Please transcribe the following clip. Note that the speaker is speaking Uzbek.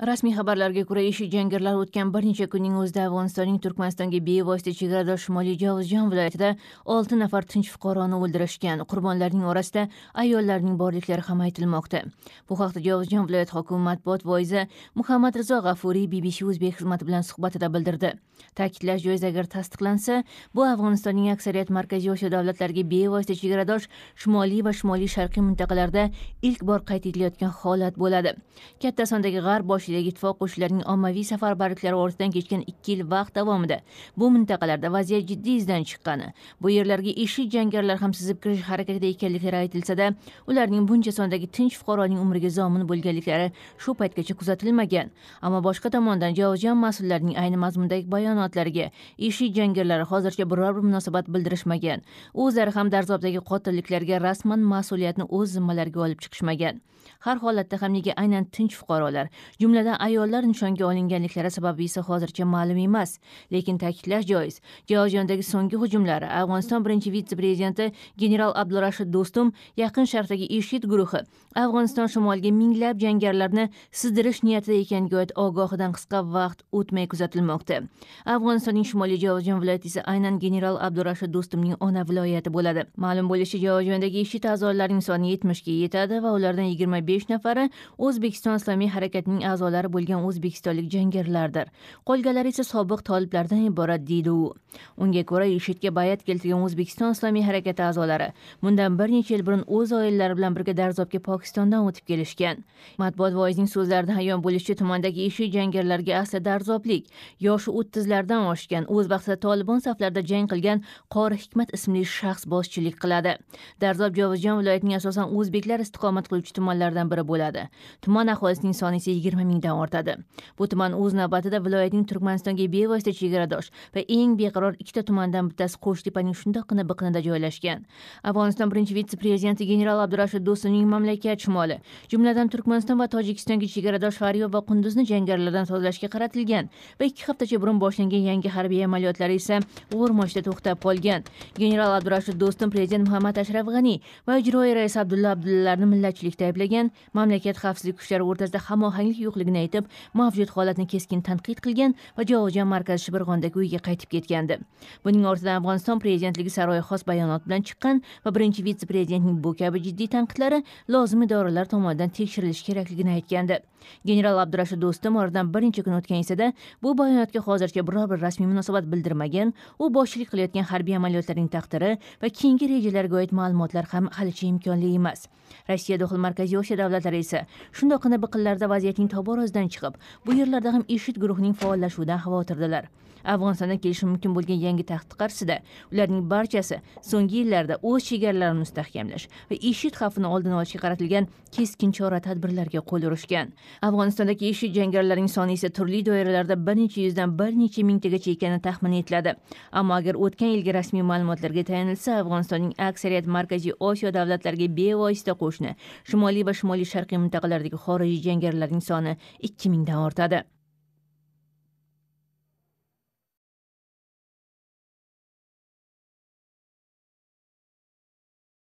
rasmiy xabarlarga ko'ra ishi jangarlar o'tgan bir necha kunning o'zida afg'onistonning turkmanistonga bevosita chegaradosh shimoliy jovuzjon viloyatida olti nafar tinch fuqaroni o'ldirishgan qurbonlarning orasida ayollarning borliklari ham aytilmoqda bu haqda jovuzjon viloyat hokimi matbuot voizi muhammad rizo g'afuriy bbc o'zbek xizmati bilan suhbatida bildirdi ta'kidlash joiz agar tasdiqlansa bu afg'onistonning aksariyat markaziy osiyo davlatlariga bevosita chegaradosh shimoliy va shimoliy sharqiy mintaqalarda ilk bor qayd etilayotgan holat bo'ladi katta sondagi g'arb bosh yoshidagi ittifoq qo'shinlarining ommaviy safarbarliklari ortidan kechgan ikki yil vaqt davomida bu mintaqalarda vaziyat jiddiy izdan chiqqani bu yerlarga eshik jangarilar ham sizib kirish harakatida ekanliklari aytilsada ularning buncha sondagi tinch fuqaroning umriga zomin bo'lganliklari shu paytgacha kuzatilmagan ammo boshqa tomondan javozjon mas'ullarning ayni mazmundagi bayonotlariga eshik jangarlari hozircha biror bir munosabat bildirishmagan o'zlari ham darzobdagi qotilliklarga rasman mas'uliyatni o'z zimmalariga olib chiqishmagan har holatda ham nega aynan tinch fuqarolar jumladan jumladan ayollar nishonga olinganliklari sababi esa hozircha ma'lum emas lekin ta'kidlash joiz jozijondagi so'nggi hujumlar afg'oniston birinchi vitse prezidenti general abdurashid do'stum yaqin sharqdagi ishid guruhi afg'oniston shimoliga minglab jangarilarni sizdirish niyatida ekaniga oid ogohidan qisqa vaqt o'tmay kuzatilmoqda afg'onistonning shimoliy jozijond viloyati esa aynan general abdurashid do'stumning ona viloyati bo'ladi ma'lum bo'lishicha jozijondagi ishid a'zolarining soni yetmishga yetadi va ulardan yigirma besh nafari o'zbekiston islomiy harakatining a'zolari bo'lgan o'zbekistonlik jangarilardir qolganlari esa sobiq toliblardan iborat deydi u unga ko'ra ishidga bayat keltirgan o'zbekiston islomiy harakati a'zolari bundan bir necha yil burun o'z oilalari bilan birga darzobga pokistondan o'tib kelishgan matbuot voizning so'zlaridan ayon bo'lishicha tumandagi ishi jangarilarga asli darzoblik yoshi o'ttizlardan oshgan o'z vaqtida tolibon saflarida jang qilgan qori hikmat ismli shaxs boshchilik qiladi darzob jovuzjon viloyatining asosan o'zbeklar istiqomat qiluvchi tumanlaridan biri bo'ladi tuman aholisining soni esa yigirma mingdan ortadi bu tuman o'z navbatida viloyatning turkmanistonga bevosita chegaradosh va eng beqaror ikkita tumandan bittasi qo'shtepaning shundoqqina biqinida joylashgan afg'oniston birinchi vitse prezidenti general abdurashid do'stovning mamlakat shimoli jumladan turkmaniston va tojikistonga chegaradosh faryob va qunduzni jangarilardan tozalashga qaratilgan va ikki haftacha burun boshlangan yangi harbiy amaliyotlari esa o'rmoshda to'xtab qolgan general abdurashid do'stum prezident muhammad ashraf g'aniy va ijroiy rais abdulla abdullalarni millatchilikda ayblagan mamlakat xavfsizlik kuchlari o'rtasida hamohanglik yo'qligi yo'qligini aytib mavjud holatni keskin tanqid qilgan va javojan markazi shibirg'ondagi uyiga qaytib ketgandi buning ortidan afg'oniston prezidentligi saroyi xos bayonot bilan chiqqan va birinchi vitse prezidentning bu kabi jiddiy tanqidlari lozim idoralar tomonidan tekshirilishi kerakligini aytgandi general abdurashid do'stim oradan bir necha kun o'tgan esa da bu bayonotga hozircha biror bir rasmiy munosabat bildirmagan u boshchilik qilayotgan harbiy amaliyotlarning taqdiri va keyingi rejalarga oid ma'lumotlar ham halicha imkonli emas rossiya daxl markaziy osiyo davlatlari esa shundoqqina biqinlarda vaziyatning tobora o'zidan chiqib bu yerlarda ham ishid guruhining faollashuvidan xavotirdalar afg'onistondan kelishi mumkin bo'lgan yangi tahdid qarshisida ularning barchasi so'nggi yillarda o'z chegaralarini mustahkamlash va ishid xavfini oldini olishga qaratilgan keskin chora tadbirlarga qo'l urishgan afg'onistondagi IShID jangarilarning soni esa turli doiralarda bir necha yuzdan bir necha mingtagacha ekani taxmin etiladi ammo agar o'tgan yilgi rasmiy ma'lumotlarga tayanilsa afg'onistonning aksariyat markaziy osiyo davlatlariga bevosita qo'shni shimoliy va shimoliy sharqiy mintaqalardagi xorijiy jangarilarning soni ikki mingdan ortadi